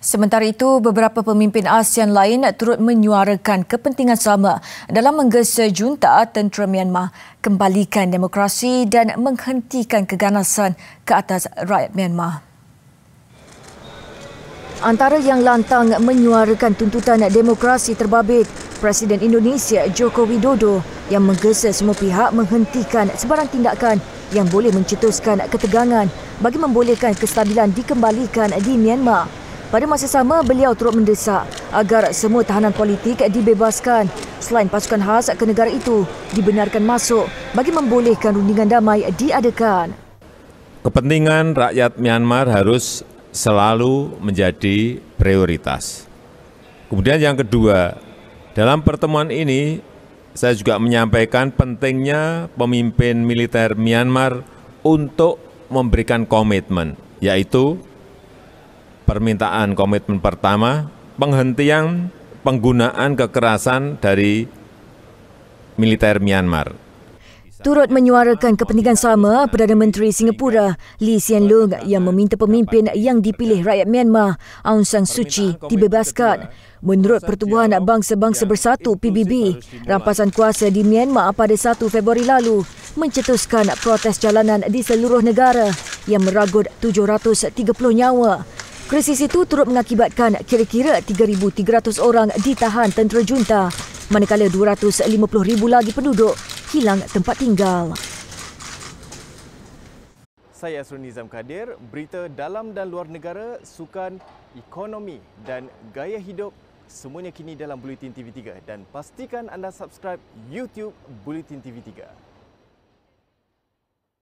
Sementara itu, beberapa pemimpin ASEAN lain turut menyuarakan kepentingan sama dalam menggesa junta tentera Myanmar kembalikan demokrasi dan menghentikan keganasan ke atas rakyat Myanmar. Antara yang lantang menyuarakan tuntutan demokrasi terbabit, Presiden Indonesia Joko Widodo yang menggesa semua pihak menghentikan sebarang tindakan yang boleh mencetuskan ketegangan bagi membolehkan kestabilan dikembalikan di Myanmar. Pada masa sama, beliau turut mendesak agar semua tahanan politik dibebaskan selain pasukan khas ke negara itu dibenarkan masuk bagi membolehkan rundingan damai diadakan. Kepentingan rakyat Myanmar harus selalu menjadi prioritas. Kemudian yang kedua, dalam pertemuan ini saya juga menyampaikan pentingnya pemimpin militer Myanmar untuk memberikan komitmen, yaitu permintaan komitmen pertama penghentian penggunaan kekerasan dari militer Myanmar. Turut menyuarakan kepentingan sama, Perdana Menteri Singapura Lee Hsien Loong yang meminta pemimpin yang dipilih rakyat Myanmar, Aung San Suu Kyi, dibebaskan. Menurut Pertubuhan Bangsa-Bangsa Bersatu, PBB, rampasan kuasa di Myanmar pada 1 Februari lalu mencetuskan protes jalanan di seluruh negara yang meragut 730 nyawa. Krisis itu turut mengakibatkan kira-kira 3,300 orang ditahan tentera junta, manakala 250,000 lagi penduduk hilang tempat tinggal. Saya Asrul Nizam Kadir, berita dalam dan luar negara, sukan, ekonomi dan gaya hidup semuanya kini dalam Bulletin TV3 dan pastikan anda subscribe YouTube Bulletin TV3.